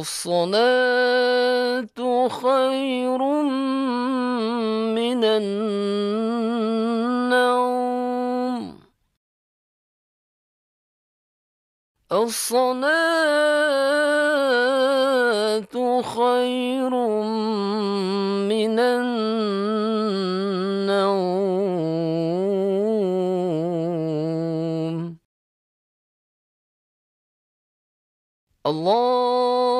الصلاة خير من النوم الصلاة خير من النوم الله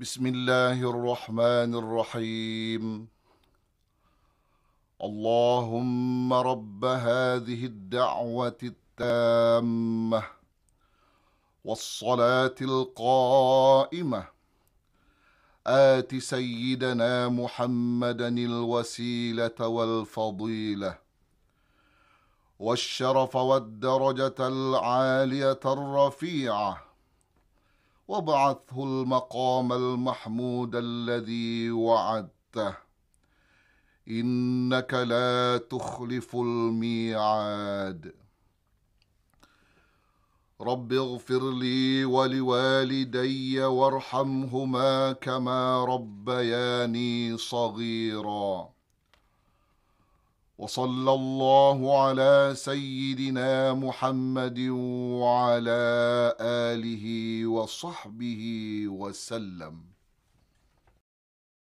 بسم الله الرحمن الرحيم اللهم رب هذه الدعوة التامة والصلاة القائمة آت سيدنا محمدا الوسيلة والفضيلة والشرف والدرجة العالية الرفيعة وابعثه المقام المحمود الذي وعدته انك لا تخلف الميعاد رب اغفر لي ولوالدي وارحمهما كما ربياني صغيرا وصلى الله على سيدنا محمد وعلى آله وصحبه وسلم